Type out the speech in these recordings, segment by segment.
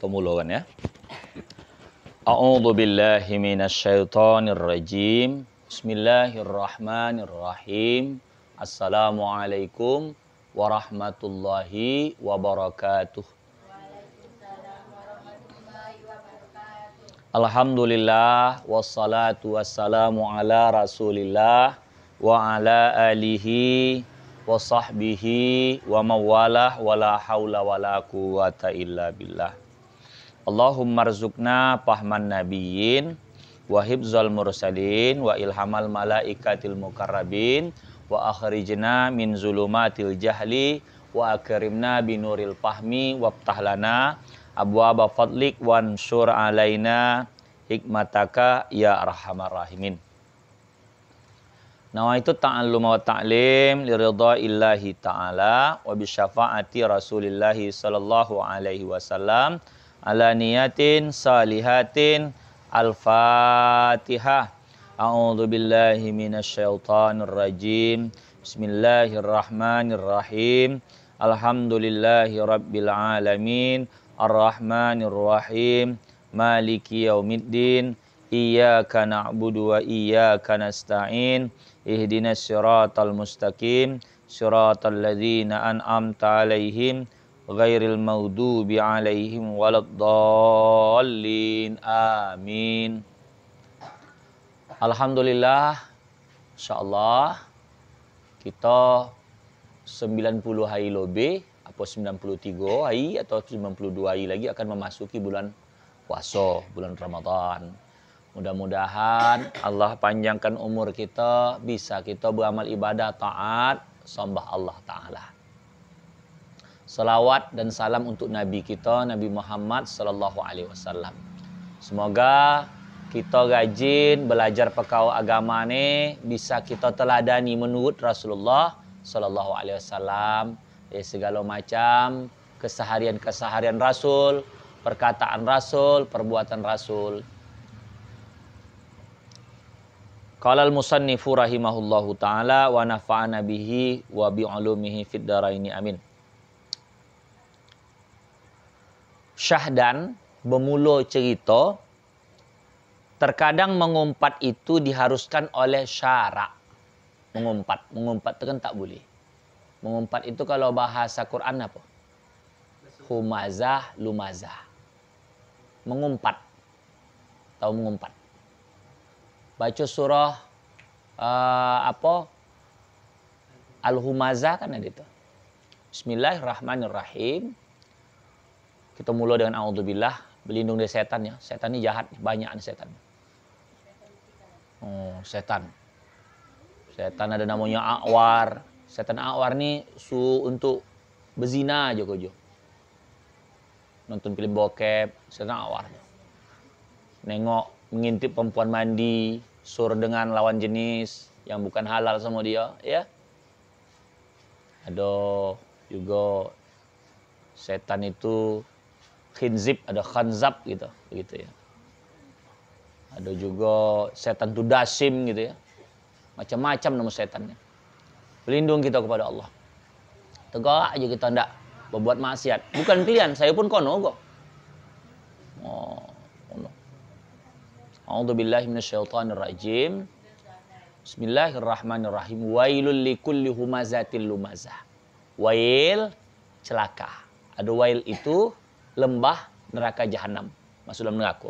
pemuluan ya. A'udzu billahi minasyaitonir rajim. Bismillahirrahmanirrahim. Assalamualaikum warahmatullahi wabarakatuh. Alhamdulillah wassalatu wassalamu ala Rasulillah wa ala alihi wa sahbihi wa mawalah wala haula wala quwata illa billah. Allahumma rizukna pahman nabiyyin wa hibzal mursalin wa ilhamal malaikatil mukarrabin wa akhrijna min zulumatil jahli wa akrimna binuril fahmi wabtahlana abwaba fadlik wansur alaina hikmataka ya arhamar rahimin itu ta'allum wa ta'lim li illahi ta'ala wa bi syafaati rasulillahi sallallahu alaihi wasallam ala niyatin salihatin al-fatihah A'udzu billahi minasyaitonir rajim Bismillahirrahmanirrahim Alhamdulillahi rabbil alamin Arrahmanir rahim Maliki yaumiddin Iyyaka na'budu wa iyyaka nasta'in Ihdinas siratal mustaqim Siratal ladzina an'amta 'alaihim ghairil maghdubi alaihim waladdallin amin Alhamdulillah insyaallah kita 90 hari lebih apa 93 hari atau 92 hari lagi akan memasuki bulan puasa bulan Ramadan mudah-mudahan Allah panjangkan umur kita bisa kita beramal ibadah taat sembah Allah taala Salawat dan salam untuk Nabi kita Nabi Muhammad Sallallahu Alaihi Wasallam. Semoga kita rajin belajar perkara agama ni bisa kita teladani menurut Rasulullah Sallallahu Alaihi Wasallam dari eh, segala macam keseharian-keseharian Rasul, perkataan Rasul, perbuatan Rasul. Qala al-musannifu rahimahullahu taala wa nafa'ana bihi wa bi fid amin. Syahdan bemulo cerita terkadang mengumpat itu diharuskan oleh syarak mengumpat mengumpat itu kan tak boleh mengumpat itu kalau bahasa Quran apa humazah lumazah mengumpat tahu mengumpat baca surah uh, apa al humazah kan ada itu Bismillahirrahmanirrahim kita mulai dengan auzubillah, berlindung dari setan ya. Setan ini jahat, banyak nih setan. Oh, setan. Setan ada namanya awar. Setan awar nih su untuk bezina aja kojo. Nonton film bokep, setan awar. Nengok, mengintip perempuan mandi, sur dengan lawan jenis yang bukan halal sama dia, ya. Ada juga setan itu khinzib, ada khanzab gitu, gitu ya. Ada juga setan tudasim gitu ya. Macam-macam nama setannya. Pelindung kita kepada Allah. Tegak aja kita ndak berbuat maksiat. Bukan pilihan, saya pun kono kok. Oh, kono. A'udzubillahi minasyaitonir rajim. Bismillahirrahmanirrahim. Wailul likulli humazatil lumazah. Wail celaka. Ada wail itu lembah neraka jahanam. Masuk dalam neraka.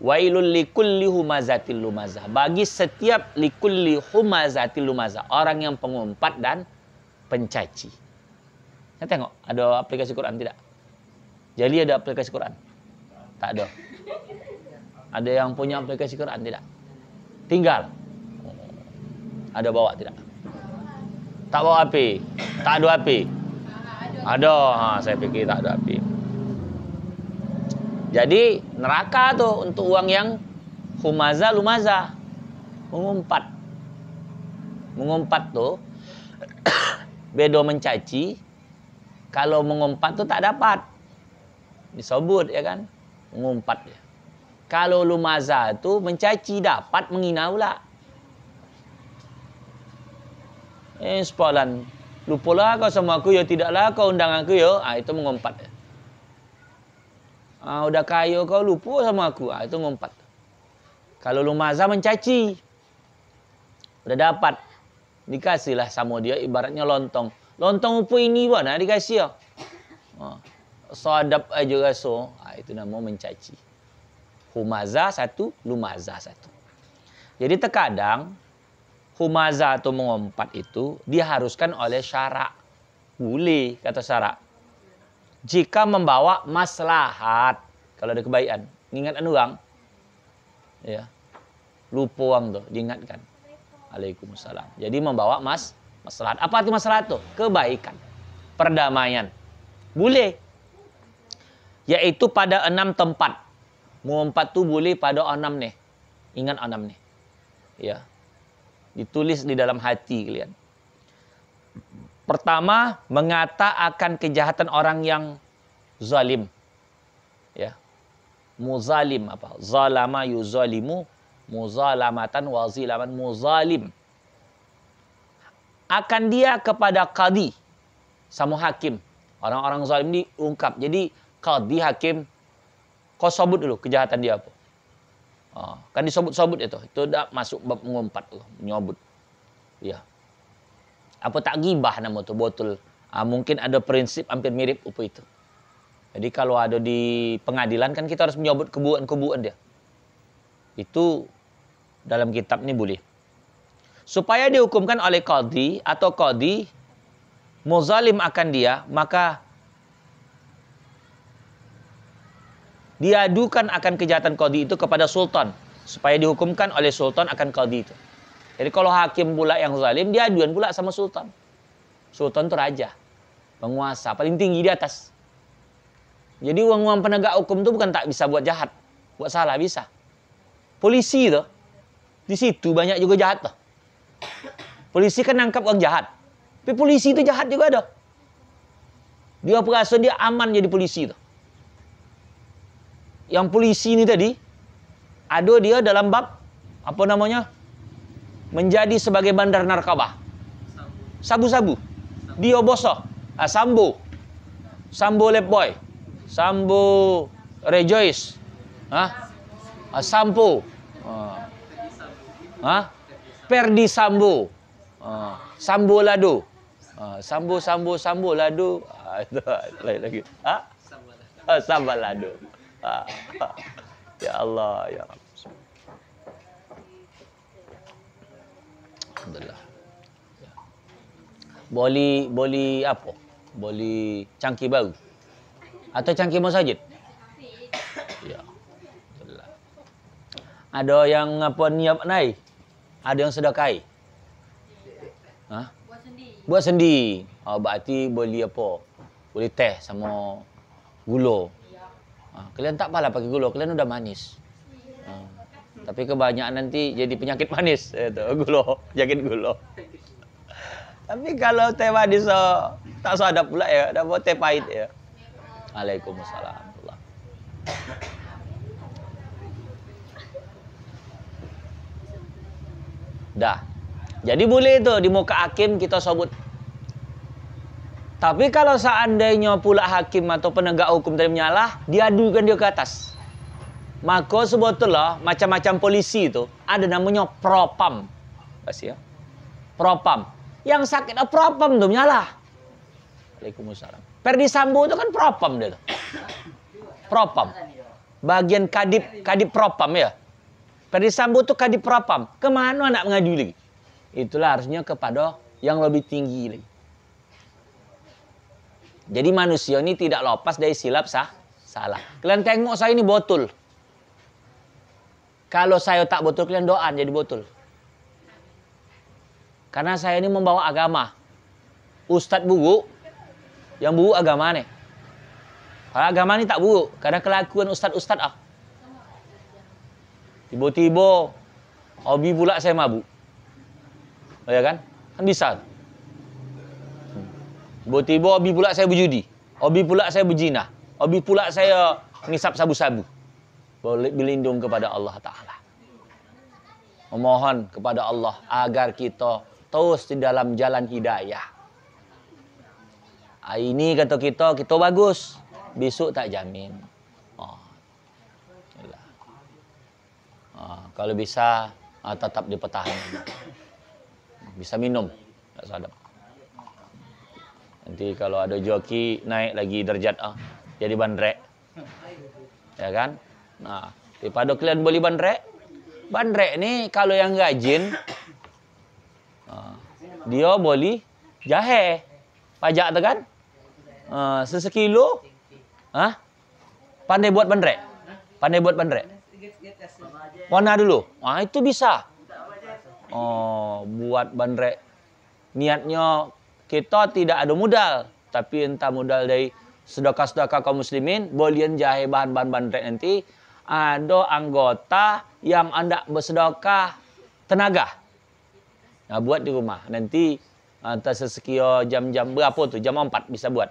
Wailul likulli humazatil lumazah. Bagi setiap likulli humazatil lumazah. Orang yang pengumpat dan pencaci. Saya tengok ada aplikasi Quran tidak? Jadi ada aplikasi Quran? Tak ada. Ada yang punya aplikasi Quran tidak? Tinggal. Ada bawa tidak? Tak bawa api. Tak ada api. Ada. Ha, saya fikir tak ada api. Jadi neraka tuh untuk uang yang humaza lumaza mengumpat. Mengumpat tuh bedo mencaci kalau mengumpat tuh tak dapat. disebut ya kan? Mengumpat Kalau lumaza tuh mencaci dapat menghina pula. Eh sepalan Lupalah kau sama aku ya tidaklah kau undang aku ya. Ah itu mengumpat. Ah, udah kaya kau lupa sama aku. Ah, itu ngumpat. Kalau mazah mencaci. Udah dapat. Dikasihlah sama dia ibaratnya lontong. Lontong upu ini pun nak dikasih ya. Ah. Sadap aja rasa. Oh. Ah, itu nama mencaci. Humazah satu, lumazah satu. Jadi terkadang humazah atau mengompat itu diharuskan oleh syarak. Boleh kata syarak jika membawa maslahat kalau ada kebaikan ingat anu bang ya lupa uang tuh diingatkan alaikumussalam jadi membawa mas maslahat apa arti maslahat tuh kebaikan perdamaian boleh yaitu pada enam tempat mau empat tuh boleh pada enam nih ingat enam nih ya ditulis di dalam hati kalian Pertama, mengata akan kejahatan orang yang zalim. Ya. Muzalim apa? Zalama yuzalimu muzalamatan wazilaman muzalim. Akan dia kepada kadi sama hakim. Orang-orang zalim ini diungkap. Jadi kadi hakim kau sobut dulu kejahatan dia apa. Oh, kan disobut-sobut itu. Itu dah masuk bab mengumpat, nyobut. Ya apa tak gibah nama tu botol. Ha, ah, mungkin ada prinsip hampir mirip apa itu. Jadi kalau ada di pengadilan kan kita harus menyebut kebuan-kebuan dia. Itu dalam kitab ni boleh. Supaya dihukumkan oleh kodi atau kodi, muzalim akan dia, maka diadukan akan kejahatan kodi itu kepada sultan supaya dihukumkan oleh sultan akan kodi itu. Jadi kalau hakim pula yang zalim, dia aduan pula sama sultan. Sultan itu raja, penguasa, paling tinggi di atas. Jadi uang-uang penegak hukum itu bukan tak bisa buat jahat, buat salah bisa. Polisi itu di situ banyak juga jahat tuh. Polisi kan nangkap orang jahat. Tapi polisi itu jahat juga ada. Dia perasa dia aman jadi polisi itu. Yang polisi ini tadi, ada dia dalam bab, apa namanya, menjadi sebagai bandar narkoba. Sabu-sabu. Dioboso. Ah, Sambo. Sambo lepoy Sambo Rejoice. Hah? Ah, Sampo. Ah. Hah? Perdi Sambo. Ah. Sambo Lado. Ah, Sambo Sambo Sambo Lado. Ah, ah, lagi. Hah? Ah, Sambalado. Ah, ah. Ya Allah, ya Allah. sebelah. Boleh boleh apa? Boleh cangkir baru. Atau cangkir masjid. Ya. Sebelah. Ada yang apa niap naik? Ada yang sedekah. Ha? Buat sendiri. Buat sendiri. Oh, berarti boleh apa? Boleh teh sama gula. Ha, kalian tak apalah pakai gula. Kalian udah manis. Ha. Tapi kebanyakan nanti jadi penyakit manis itu gulo, penyakit gulo. Tapi kalau teh manis so, oh, tak so ada pula ya, ada buat teh pahit ya. Waalaikumsalam. Dah. Jadi boleh itu di muka hakim kita sebut. Tapi kalau seandainya pula hakim atau penegak hukum tadi menyalah, diadukan dia ke atas. Maka sebetulnya macam-macam polisi itu ada namanya propam. pasti ya. Propam. Yang sakit ada propam tuh menyala. Waalaikumsalam. Perdi Sambo itu kan propam dia tuh. Propam. Bagian kadip kadip propam ya. Perdi Sambo itu kadip propam. Kemana anak mengadu lagi? Itulah harusnya kepada yang lebih tinggi lagi. Jadi manusia ini tidak lepas dari silap sah, salah. Kalian tengok saya ini botol. Kalau saya tak botol kalian doan jadi botol. Karena saya ini membawa agama. Ustadz buku yang buku agama nih. Kalau agama ini tak buku karena kelakuan ustadz-ustadz ah. Tiba-tiba hobi pula saya mabuk. Oh, ya kan? Kan bisa. Hmm. Tiba-tiba hobi pula saya berjudi. Hobi pula saya berjinah. Hobi pula saya ngisap sabu-sabu berlindung kepada Allah Ta'ala. Memohon kepada Allah agar kita terus di dalam jalan hidayah. Ah, ini kata kita, kita bagus. Besok tak jamin. Oh. Oh, kalau bisa, ah, tetap dipertahankan. Bisa minum, tak sadap. Nanti kalau ada joki naik lagi derajat ah, jadi bandrek. Ya kan? Nah, daripada kalian beli bandrek, bandrek ni kalau yang rajin nah, dia boleh jahe. Pajak tu kan? Uh, sesekilo ha? Ah, pandai buat bandrek. Pandai buat bandrek. Warna dulu. Wah itu bisa. Oh, buat bandrek. Niatnya kita tidak ada modal, tapi entah modal dari sedekah-sedekah kaum muslimin, boleh jahe bahan-bahan bandrek nanti ada anggota yang hendak bersedekah tenaga. Nah, buat di rumah. Nanti atas ah, sekio jam-jam berapa tu? Jam 4 bisa buat.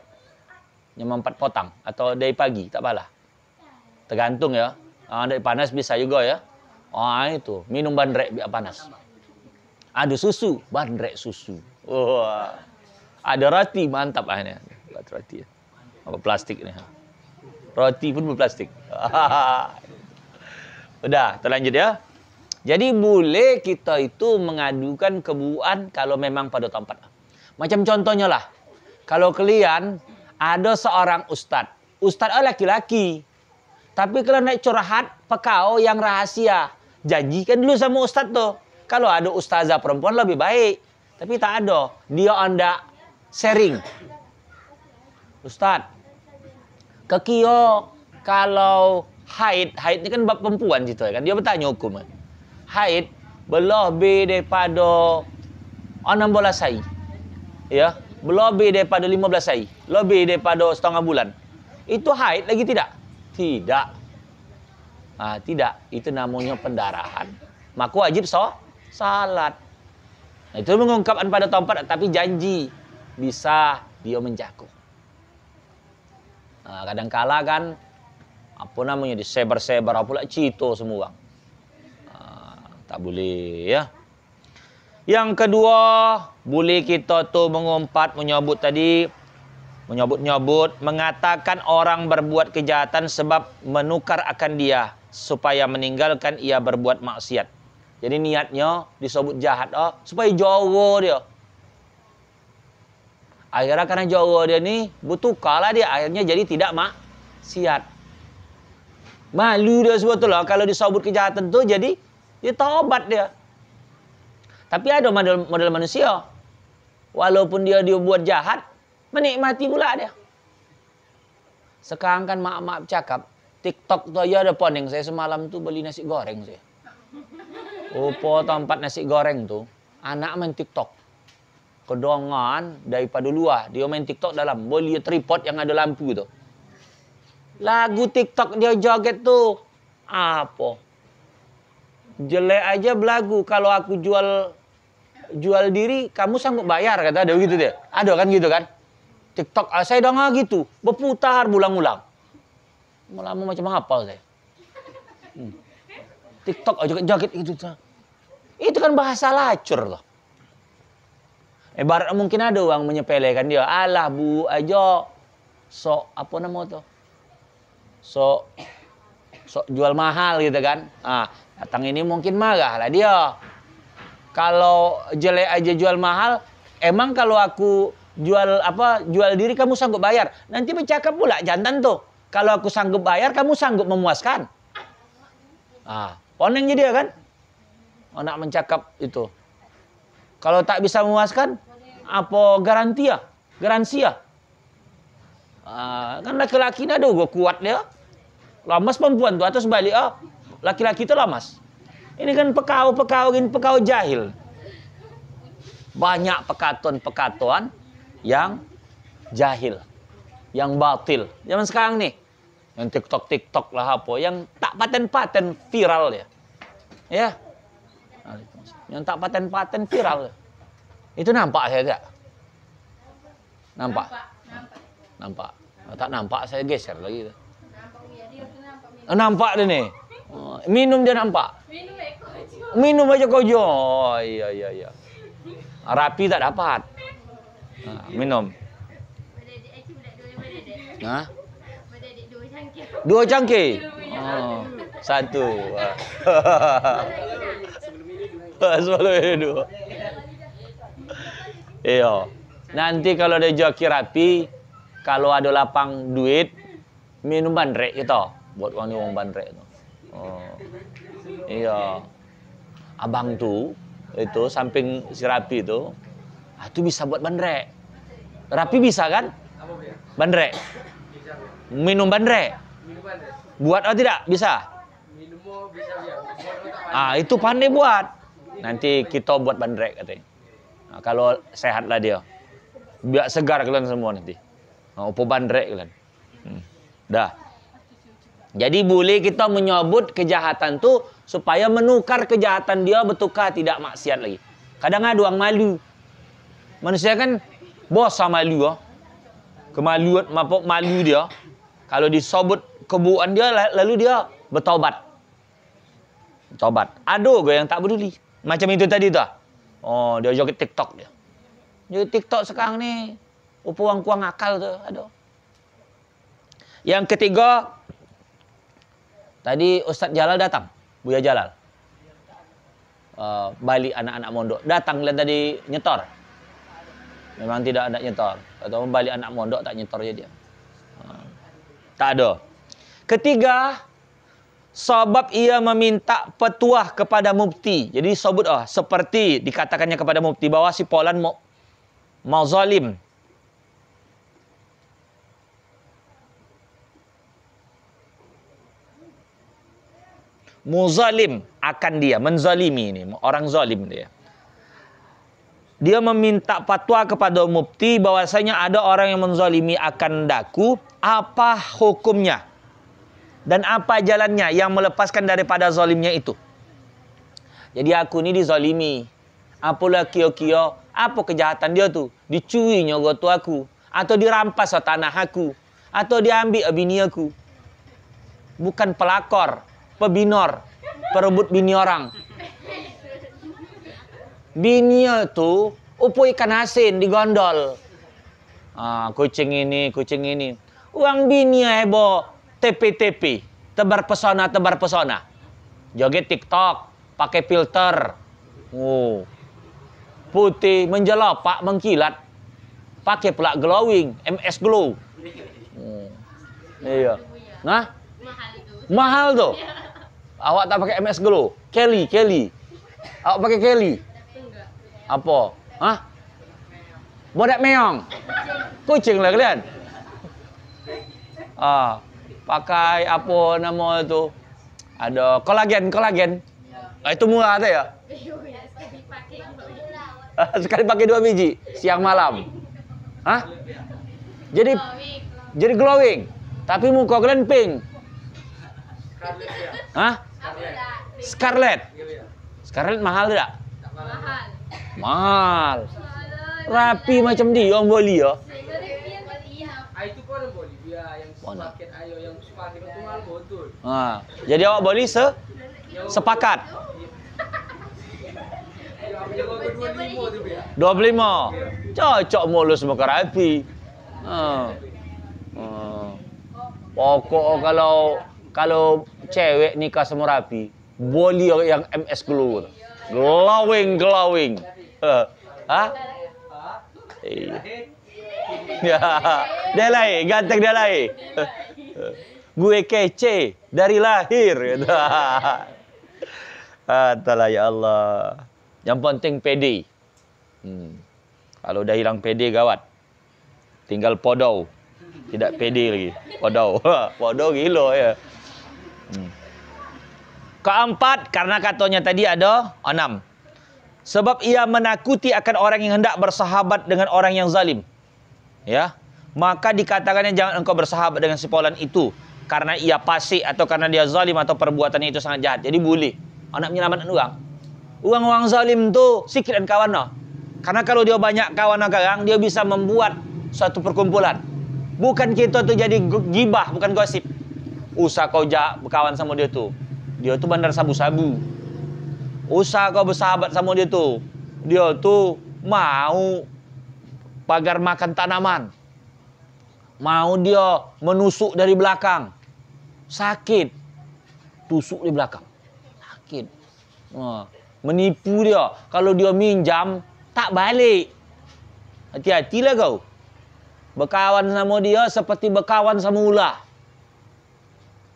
Jam 4 potong atau dari pagi, tak apalah. Tergantung ya. Ah, dari panas bisa juga ya. Ah itu, minum bandrek biar panas. Ada susu, bandrek susu. Oh. Ada roti, mantap ah ini. Buat roti. Apa plastik ini Roti pun berplastik. Udah, terlanjut ya. Jadi boleh kita itu mengadukan kebuan kalau memang pada tempat. Macam contohnya lah. Kalau kalian ada seorang ustad. Ustad adalah laki-laki. Tapi kalau naik curhat, pekau yang rahasia. Janjikan dulu sama ustad tuh. Kalau ada ustazah perempuan lebih baik. Tapi tak ada. Dia anda sharing. Ustad, kekio kalau haid haid ni kan bab perempuan cerita kan dia bertanya hukum kan haid berlebih daripada belas hari ya berlebih daripada 15 hari lebih daripada setengah bulan itu haid lagi tidak tidak ah tidak itu namanya pendarahan maka wajib so, salat nah, itu mengungkapkan pada tempat tapi janji bisa dia menjaga nah, kadangkala kan apa namanya disebar-sebar pula cito semua. uh, tak boleh ya. Yang kedua, boleh kita tu mengumpat menyebut tadi menyebut-nyebut mengatakan orang berbuat kejahatan sebab menukar akan dia supaya meninggalkan ia berbuat maksiat. Jadi niatnya disebut jahat oh, supaya jauh dia. Akhirnya karena jauh dia ni kalah dia akhirnya jadi tidak maksiat. Malu dia sebetulnya kalau disabut kejahatan tu jadi dia taubat dia. Tapi ada model model manusia. Walaupun dia dia buat jahat, menikmati pula dia. Sekarang kan mak-mak cakap, TikTok tu aja ada poneng. Saya semalam tu beli nasi goreng saya. Rupa tempat nasi goreng tu, anak main TikTok. Kedongan daripada luar. Dia main TikTok dalam. Boleh tripod yang ada lampu tu. Lagu TikTok dia joget tuh apa? Jelek aja belagu kalau aku jual jual diri kamu sanggup bayar kata ada gitu deh Ada kan gitu kan? TikTok ah, saya dong gitu, berputar berulang-ulang. Mau lama macam apa saya? Hmm. TikTok aja oh, joget itu. Itu kan bahasa lacur loh. Ibarat eh, mungkin ada uang menyepelekan dia. Alah bu aja sok apa nama tuh? so sok jual mahal gitu kan. ah datang ini mungkin marah lah dia. Kalau jelek aja jual mahal, emang kalau aku jual apa jual diri kamu sanggup bayar? Nanti bercakap pula jantan tuh. Kalau aku sanggup bayar, kamu sanggup memuaskan. Ah, poneng jadi ya kan? Oh, nak mencakap itu. Kalau tak bisa memuaskan, apa garansi ya garansi ya Ah, kan laki-laki ini ada gue kuat dia. Lamas perempuan tuh atau sebalik oh ah. laki-laki itu lamas. Ini kan pekau-pekau ini pekau jahil. Banyak pekaton pekatuan yang jahil, yang batil. Zaman sekarang nih, yang TikTok TikTok lah apa, yang tak paten-paten viral ya. Ya. Yang tak paten-paten viral. Itu nampak saya tidak? Nampak. Nampak. nampak. Ah, tak nampak saya geser lagi. Nampak, nampak, ah, nampak dia ni. Ah, minum dia nampak. Minum aja kojo. Oh, iya iya iya. Rapi tak dapat. minum. Nah. Dua cangkir. Oh, satu. Sebelum ini dua. Iya. Nanti kalau dia joki rapi, kalau ada lapang duit minum bandrek gitu buat wangi wong bandrek itu. Oh. Iya. Abang tuh itu samping si Rapi itu, ah, itu bisa buat bandrek. Rapi bisa kan? Bandrek. Minum bandrek. Buat atau tidak? Bisa. Ah, itu pandai buat. Nanti kita buat bandrek katanya. Nah, kalau sehatlah dia. Biar segar kalian semua nanti. Ah, opo bandrek gitu kan. Hmm. Dah. Jadi boleh kita menyebut kejahatan tu supaya menukar kejahatan dia bertukar tidak maksiat lagi. Kadang ada orang malu. Manusia kan bos sama malu Oh. Kemaluan mapok malu dia. Kalau disebut kebuan dia lalu dia bertaubat. Bertaubat. Ada ke yang tak peduli? Macam itu tadi tu. Ah. Oh, dia joget TikTok dia. Jadi TikTok sekarang ni upuang kurang akal tuh. Aduh. Yang ketiga, tadi Ustadz Jalal datang. Buya Jalal. Uh, balik anak-anak mondok. Datang lihat tadi nyetor. Memang tidak ada nyetor. Atau balik anak mondok tak nyetor ya dia. Uh, tak ada. Ketiga, sebab ia meminta petuah kepada mufti. Jadi sebut oh seperti dikatakannya kepada mufti bahwa si Polan mau, mau zalim. muzalim akan dia, menzalimi ini, orang zalim dia. Dia meminta fatwa kepada mufti bahwasanya ada orang yang menzalimi akan daku, apa hukumnya? Dan apa jalannya yang melepaskan daripada zalimnya itu? Jadi aku ini dizalimi. Apalah kio-kio, apa kejahatan dia tu? Dicuinya gotu aku. Atau dirampas tanah aku. Atau diambil bini aku. Bukan pelakor pebinor, perebut bini orang. Bini itu upu ikan asin gondol. Ah, kucing ini, kucing ini. Uang bini ya, heboh tepi-tepi tebar pesona, tebar pesona. Joget TikTok, pakai filter. Oh. Putih menjelopak, mengkilat. Pakai pula glowing, MS Glow. Oh. Iya. Nah? Mahal itu. Mahal tuh. Iya. Awak tak pakai MS Glow? Kelly, Kelly. Awak pakai Kelly? Apa? Hah? Bodak meong. Kucing lah kalian. Ah, pakai apa nama tu? Ada kolagen, kolagen. Ah, itu murah tak ya? Ah, sekali pakai dua biji siang malam. Hah? Jadi jadi glowing. Tapi muka kalian pink. Hah? Scarlet. Scarlet mahal tidak? Mahal. Mahal. Rapi macam dia om boli ya. itu pun yang sepaket ayo yang sepaket itu mahal betul. Ah, jadi awak boli se sepakat. Dua puluh lima. Cocok mulus muka rapi. Ah. Ah. Pokok kalau kalau cewek nikah sama rapi, boleh yang MS keluar. Gitu. Glowing, glowing. Eh, hah? Iya. Ya, dia ganteng dia Gue kece dari lahir. Gitu. Atala ya Allah. Yang penting pede. Hmm. Kalau udah hilang pede gawat. Tinggal podau. Tidak pede lagi. Podau. podau gila ya. Hmm. Keempat, karena katanya tadi ada enam. Sebab ia menakuti akan orang yang hendak bersahabat dengan orang yang zalim. Ya. Maka dikatakannya jangan engkau bersahabat dengan si Polan itu. Karena ia pasti atau karena dia zalim atau perbuatannya itu sangat jahat. Jadi boleh. Anak menyelamatkan uang, Uang-uang zalim tu sikit dan kawan no. Karena kalau dia banyak kawan agak-agak dia bisa membuat suatu perkumpulan. Bukan kita tu jadi gibah, bukan gosip usah kau jak berkawan sama dia tu, dia tu bandar sabu-sabu usah kau bersahabat sama dia tu, dia tu mau pagar makan tanaman mau dia menusuk dari belakang sakit tusuk di belakang sakit menipu dia kalau dia minjam tak balik hati-hatilah kau berkawan sama dia seperti berkawan sama ular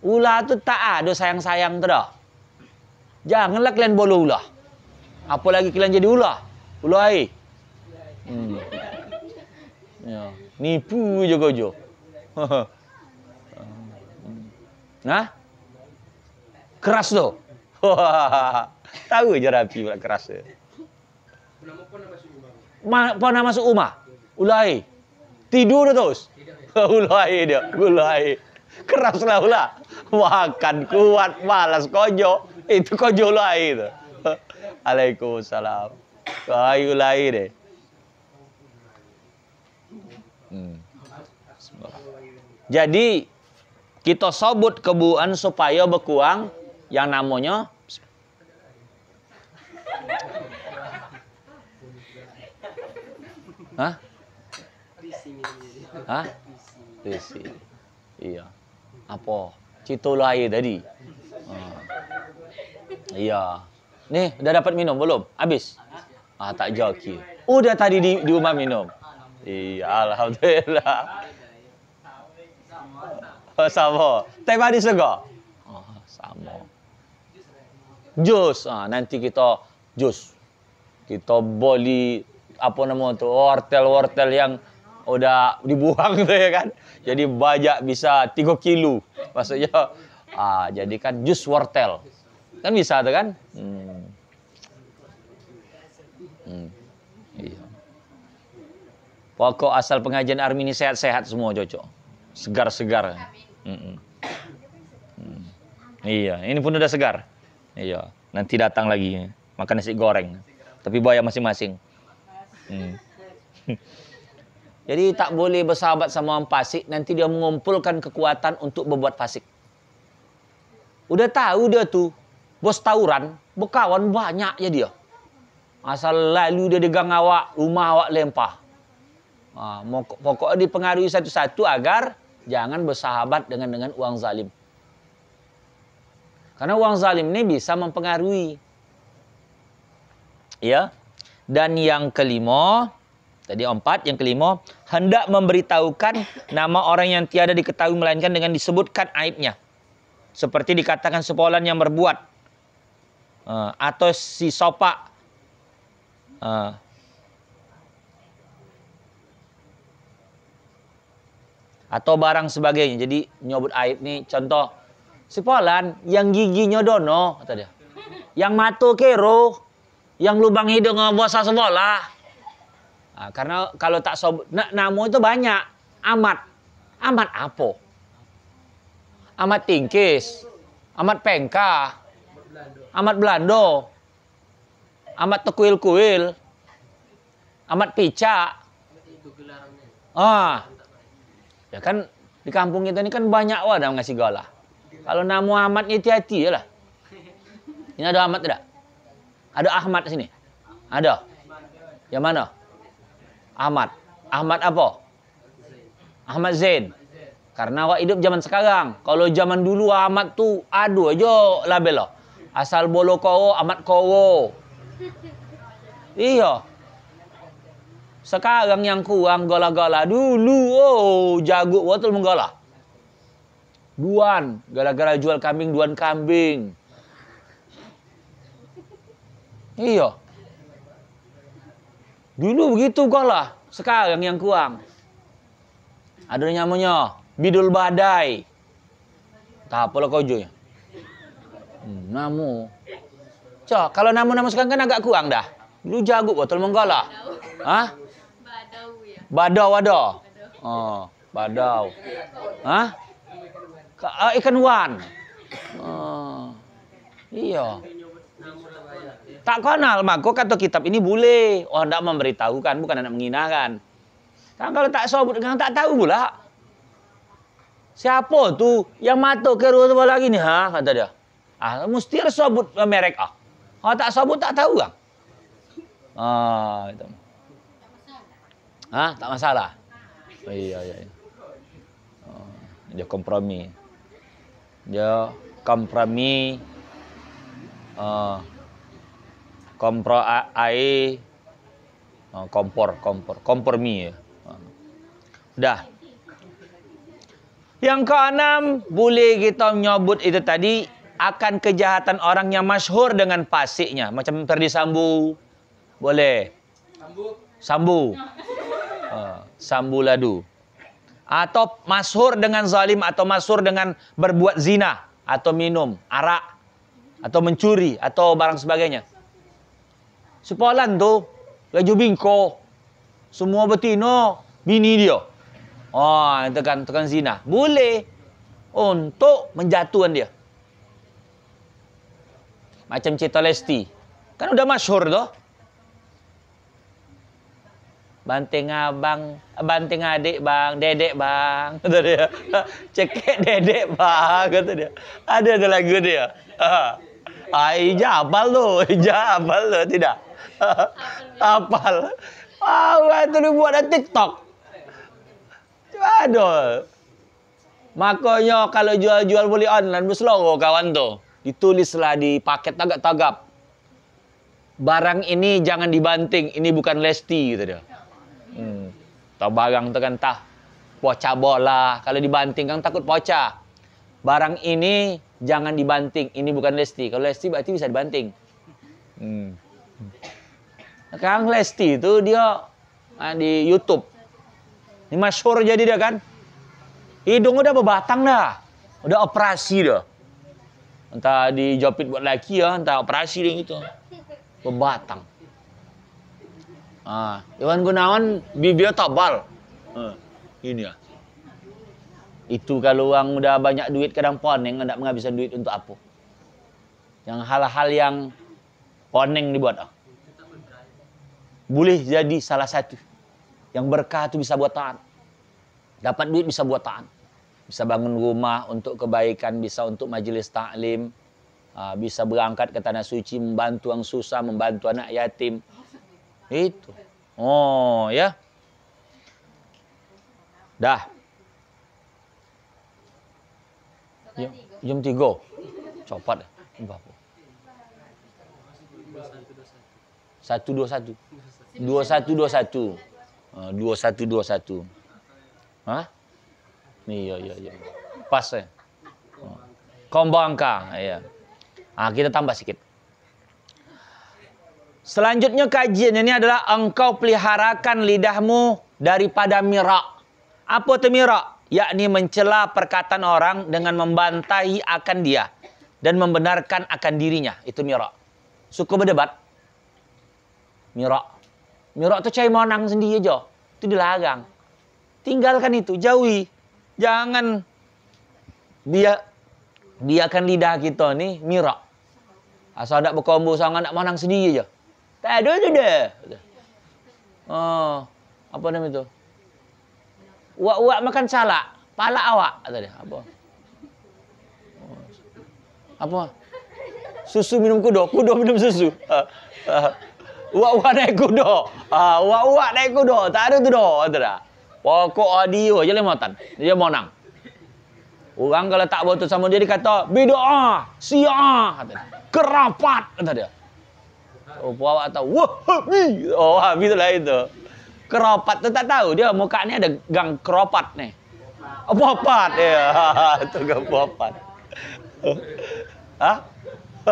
Ular tu tak ada sayang-sayang tu dah. Janganlah kalian bola ular. Apa lagi kalian jadi ular? Ular air. Hmm. Ya. Nipu je kau je. Nah? Keras tu. Tahu je rapi pula keras tu. Ma Pernah masuk rumah? Ular air. Tidur tu terus? ular air dia. Ular air. Keraslah ular. makan kuat malas kojo itu kojo lagi. itu Waalaikumsalam kayu lai deh hmm. jadi kita sobut kebuan supaya bekuang yang namanya Hah? Hah? Risi. Iya. Apa? Citol air tadi. Ya. Ni, dah dapat minum belum? Habis? Ah, tak jauh Oh, dah tadi di, di rumah minum. Iya, Alhamdulillah. Oh, sama. Teh manis sega? Oh, ah, sama. Jus. Ah, nanti kita jus. Kita boleh apa nama tu, wortel-wortel yang udah dibuang gitu ya kan. Jadi bajak bisa 3 kilo. Maksudnya ah, jadikan jus wortel. Kan bisa tuh kan? Hmm. Hmm. Iya. Pokok asal pengajian Armini sehat-sehat semua cocok. Segar-segar. Mm Hmm. Iya, ini pun udah segar. Iya, nanti datang lagi makan nasi goreng. Tapi bayar masing-masing. Hmm. Jadi tak boleh bersahabat sama orang fasik, nanti dia mengumpulkan kekuatan untuk berbuat fasik. Udah tahu dia tu, bos tawuran, berkawan banyak ya dia. Asal lalu dia degang awak, rumah awak lempah. Ha, pokoknya dipengaruhi satu-satu agar jangan bersahabat dengan dengan uang zalim. Karena uang zalim ini bisa mempengaruhi. Ya. Dan yang kelima, Tadi empat, yang kelima, hendak memberitahukan nama orang yang tiada diketahui melainkan dengan disebutkan aibnya. Seperti dikatakan sepolan yang berbuat. Uh, atau si sopak. Uh, atau barang sebagainya. Jadi nyobut aib nih contoh sepolan yang giginya dono kata dia. Yang matu kero, yang lubang hidung ngebuasa sebelah. Nah, karena kalau tak sob, nah, namo itu banyak. Amat. Amat apa? Amat tingkis. Amat pengka. Amat Belando. Amat tekuil-kuil. Amat picak. Ah. Ya kan di kampung itu ini kan banyak wadah ngasih gola Kalau namo amat ini hati-hati lah. Ini ada amat tidak? Ada Ahmad sini? Ada. Yang mana? Ahmad. Ahmad apa? Ahmad Zain. Karena awak hidup zaman sekarang. Kalau zaman dulu Ahmad tu aduh aja label lah. Asal bolo kowo, Ahmad kowo. Iya. Sekarang yang kurang gola-gola. Dulu oh jago betul menggola. Duan, gara-gara jual kambing duan kambing. Iya. Dulu begitu kok lah, sekarang yang kurang. Ada namanya bidul badai. Tak apalah kau ya Hmm, namu. Cok, kalau namu-namu sekarang kan agak kurang dah. Dulu jago botol lah. Hah? Badau ya ada. Oh, badau. Hah? Eh, ikan wan. Oh. Iya. Tak kenal maka kata kitab ini boleh. Oh, hendak memberitahukan, bukan hendak menghinakan. Kan kalau tak sobut, kan tak tahu pula. Siapa tu yang mata ke rumah lagi ni? Ha, kata dia. Ah, mesti ada sobut merek ah. Kalau tak sobut tak tahu kan? Ah, itu. tak masalah. Oh, iya, iya. iya. Oh, dia kompromi. Dia kompromi. Uh, Kompor ae oh, kompor kompor kompor mie ya. Dah. Yang keenam, boleh kita nyebut itu tadi akan kejahatan orang yang masyhur dengan pasiknya, macam Ferdi Sambu. Boleh. Sambu. Sambu. Uh, sambu ladu. Atau masyhur dengan zalim atau masyhur dengan berbuat zina atau minum arak atau mencuri atau barang sebagainya. sepalan tu Raju Bingko semua betina bini dia. Ah, tekan tekan zina. Boleh untuk menjatuhkan dia. Macam cerita Lesti. Kan udah masyhur tu. Banting abang, banting adik bang, dedek bang, kata dia. Cekek dedek bang, kata dia. Ada ada lagu dia. Ah, ijabal tu, ijabal tu, tidak. Apal. wow itu dibuat di TikTok. Aduh. Makanya kalau jual-jual boleh online berseloro kawan tuh. Ditulislah di paket tagap-tagap. Barang ini jangan dibanting, ini bukan lesti gitu dia. Hmm. Tau barang itu kan tah pocah bola. Kalau dibanting kan takut pocah. Barang ini jangan dibanting, ini bukan lesti. Kalau lesti berarti bisa dibanting. Hmm. Kang Lesti itu dia nah, di YouTube. Ini masyhur jadi dia kan. Hidung udah berbatang dah. Udah operasi dah. Entah dijopit buat laki ya, entah operasi dia gitu. Berbatang. Ah, Iwan Gunawan bibir tebal, Uh, ini ya. Itu kalau orang udah banyak duit kadang poneng enggak menghabiskan duit untuk apa? Yang hal-hal yang poneng dibuat. Ah. Boleh jadi salah satu. Yang berkah itu bisa buat taat. Dapat duit bisa buat taat. Bisa bangun rumah untuk kebaikan, bisa untuk majelis taklim, bisa berangkat ke tanah suci membantu yang susah, membantu anak yatim. Itu. Oh, ya. Dah. Jam, jam 3. Copot. satu dua satu dua satu dua satu 2121. Ah, Hah? yo yo yo Pas ya. Uh. Eh. Oh. angka, ya Ah, kita tambah sedikit. Selanjutnya kajian ini adalah engkau peliharakan lidahmu daripada mirak. Apa itu mirak? Yakni mencela perkataan orang dengan membantai akan dia dan membenarkan akan dirinya. Itu mirak. suku berdebat. Mirak. Mirok tuh cai monang sendiri aja. Itu dilarang. Tinggalkan itu, jauhi. Jangan dia biarkan lidah kita nih mirok. Asal nak berkombo sama nak monang sendiri aja. Tak ada tu dah. Oh, apa nama itu? Uak-uak makan salak. palak awak tadi. Apa? Oh. Apa? Susu minum kuda, kuda minum susu. Wak-wak naik kuda. Ah, uh, wak-wak naik kuda. Tak ada tu doh, kata dah. Pokok audio je lemah Dia monang. Orang kalau tak betul sama dia, dia kata, Bida'a, ah, si'a, ah. kata dia. Kerapat, kata dia. Rupa awak tahu, wahabi. Oh, wahabi tu lah itu. Kerapat tu tak tahu. Dia muka ni ada gang keropat ni. Popat, ya. Itu gang popat. Ha?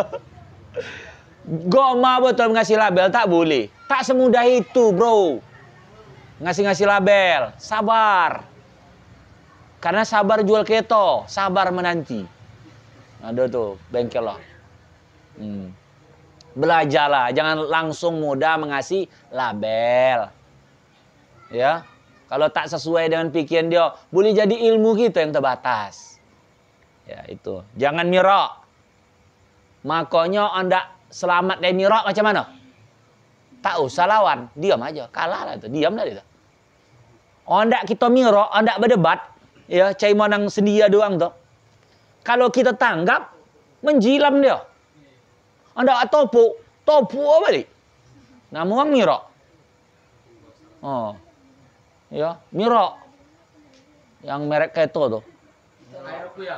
Goma betul ngasih label tak boleh. Tak semudah itu, Bro. Ngasih-ngasih label, sabar. Karena sabar jual keto, sabar menanti. Ada tuh bengkel loh. Hmm. Belajarlah, jangan langsung mudah mengasih label. Ya. Kalau tak sesuai dengan pikiran dia, boleh jadi ilmu kita gitu yang terbatas. Ya, itu. Jangan mirok. Makanya anda selamat dari Mirok macam mana? Tak usah lawan, diam aja. Kalah lah itu, diamlah itu. tak kita Mirok, tak berdebat, ya cai monang sendia doang tuh. Kalau kita tanggap, menjilam dia. Ondak topu, topu balik. Nama orang Mirok. Oh. Ya, Mirok. Yang merek keto tuh.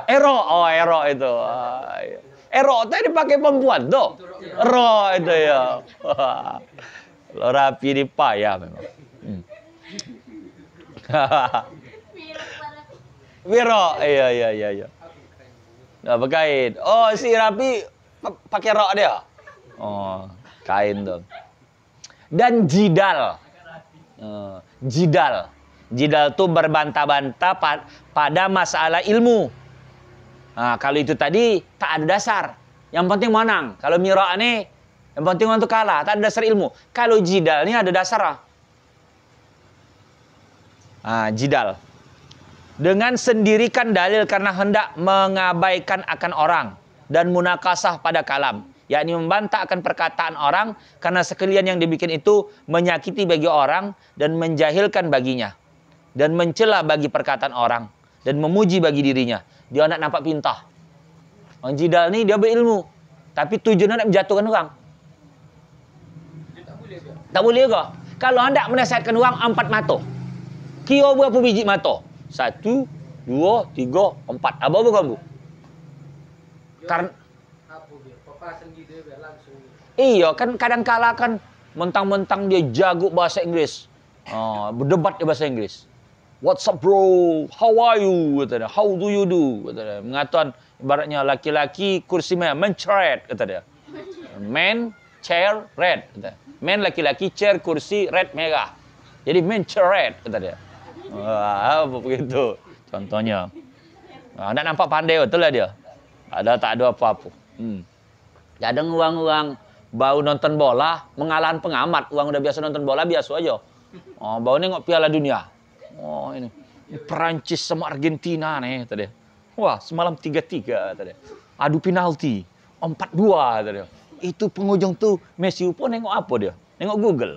Ero, oh Ero itu. Ah, ya. Erok eh, teh dipakai perempuan tuh. Ro itu ya. Iya. Lo rapi di paya memang. Hmm. Wiro, iya iya iya iya. Nah, berkain. Oh, si Rapi pakai rok dia. Oh, kain dong. Dan jidal. Uh, jidal. Jidal tuh berbantah-bantah pa pada masalah ilmu. Nah, kalau itu tadi tak ada dasar. Yang penting menang. Kalau ini yang penting untuk kalah, tak ada dasar ilmu. Kalau jidal ini ada dasar. Ah. ah, jidal. Dengan sendirikan dalil karena hendak mengabaikan akan orang dan munakasah pada kalam, yakni membantah akan perkataan orang karena sekalian yang dibikin itu menyakiti bagi orang dan menjahilkan baginya dan mencela bagi perkataan orang dan memuji bagi dirinya. Dia nak nampak pintar. Orang jidal ni dia berilmu. Tapi tujuannya nak menjatuhkan orang. Dia tak boleh ke? Tak boleh ke? Kalau anda menasihatkan orang empat mata. Kira berapa biji mata? Satu, dua, tiga, empat. Apa apa kamu? Karena Iya kan kadang kala kan mentang-mentang dia jago bahasa Inggris. Oh, ah, berdebat dia bahasa Inggris. What's up bro? How are you? Kata dia. How do you do? Kata dia. Mengatakan ibaratnya laki-laki kursi meja red. kata dia. Men chair red kata. Dia. laki-laki chair kursi red mega. Jadi men red. kata dia. Wah, apa begitu? Contohnya. Nah, nak nampak pandai betul lah dia. Ada tak ada apa-apa. Hmm. ada uang-uang bau nonton bola, mengalahan pengamat. uang udah biasa nonton bola, biasa aja. Oh, bau nengok piala dunia. Oh ini, ini Perancis sama Argentina nih tadi. Wah semalam tiga tiga tadi. Adu penalti empat dua tadi. Itu pengunjung tuh Messi pun nengok apa dia? Nengok Google.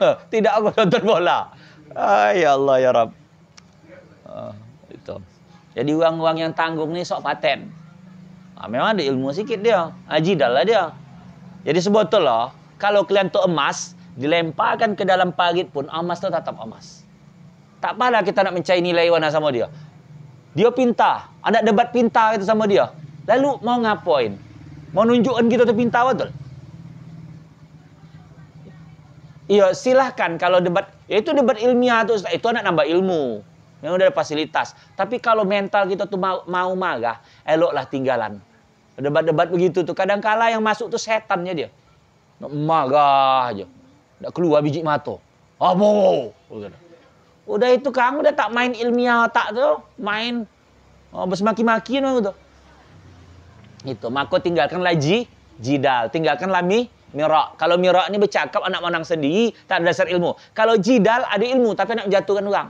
Tidak aku nonton bola. Ah, ya Allah ya Rab. Ah, itu. Jadi uang-uang yang tanggung nih sok paten. Nah, memang ada ilmu sikit dia. Haji dah lah dia. Jadi sebotol lah. Kalau kalian tu emas, dilemparkan ke dalam parit pun emas tuh tetap emas. Tak apalah kita nak mencari nilai warna sama dia. Dia pintar. anda debat pintar kita sama dia. Lalu mau ngapain? Mau nunjukkan kita tu pintar betul? Ya silahkan kalau debat. Ya itu debat ilmiah tu Itu anak nambah ilmu. Memang ada fasilitas. Tapi kalau mental kita tu mau, mau marah, eloklah tinggalan. Debat-debat begitu tu. Kadang kala yang masuk tu setannya dia. Nak marah aja. Nak keluar biji mata. Apa? Ah, Udah itu kamu udah tak main ilmiah tak tuh, main oh, bersemaki-maki gitu. Itu, maka tinggalkan laji jidal, tinggalkan mi, mirok Kalau mirok ni bercakap anak menang sendiri, tak ada dasar ilmu. Kalau jidal ada ilmu tapi nak menjatuhkan orang.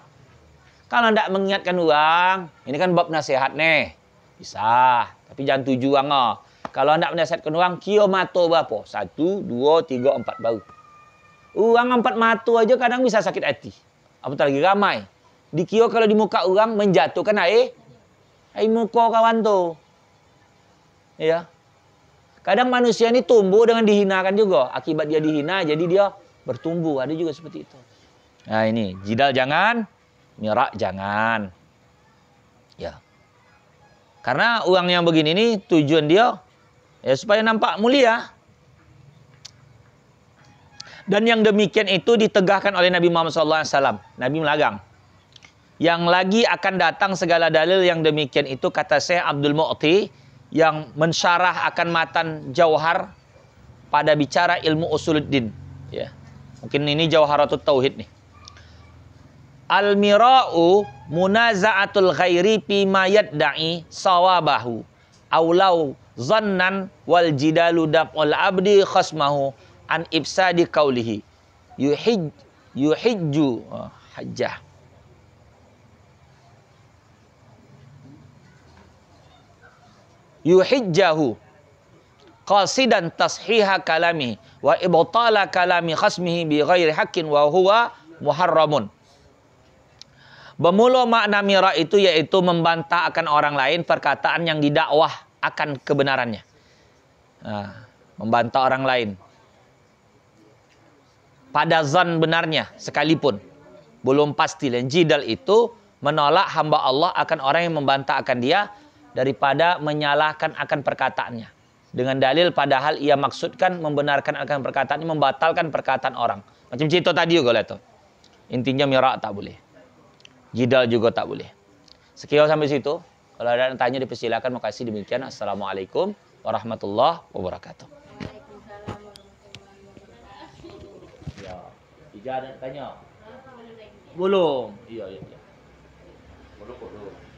Kalau nak mengingatkan orang, ini kan bab nasihat nih. Bisa, tapi jangan tuju orang ah. Kalau nak menasihatkan orang, kio mato berapa? Satu, dua, tiga, empat baru. uang empat mato aja kadang bisa sakit hati apatah lagi ramai. Dikira kalau di muka orang menjatuhkan air air muka kawan tu. Ya. Kadang manusia ini tumbuh dengan dihinakan juga. Akibat dia dihina jadi dia bertumbuh. Ada juga seperti itu. Nah ini, jidal jangan, mirak jangan. Ya. Karena uang yang begini ini tujuan dia ya supaya nampak mulia. Dan yang demikian itu ditegahkan oleh Nabi Muhammad SAW. Nabi melagang. Yang lagi akan datang segala dalil yang demikian itu kata saya Abdul Mu'ti yang mensyarah akan matan jauhar pada bicara ilmu usuluddin. Ya. Mungkin ini atau tauhid nih. Al-mira'u munaza'atul ghairi pima dai sawabahu. Aulau zannan wal jidalu dab'ul abdi khasmahu an ibsadi qaulihi yuhij yuhijju oh, hajjah yuhijjahu qasidan tashiha kalami wa ibtala kalami khasmihi bi ghairi haqqin wa huwa muharramun Bemulo makna mira itu yaitu membantah akan orang lain perkataan yang didakwah akan kebenarannya. Nah, membantah orang lain pada zan benarnya sekalipun. Belum pasti. Dan jidal itu menolak hamba Allah akan orang yang membantah akan dia daripada menyalahkan akan perkataannya. Dengan dalil padahal ia maksudkan membenarkan akan perkataannya, membatalkan perkataan orang. Macam cerita tadi juga lah itu. Intinya mirak tak boleh. Jidal juga tak boleh. Sekian sampai situ. Kalau ada yang tanya dipersilakan. Makasih demikian. Assalamualaikum warahmatullahi wabarakatuh. Ija ada tanya. Belum. Iya, iya, iya. Belum, belum.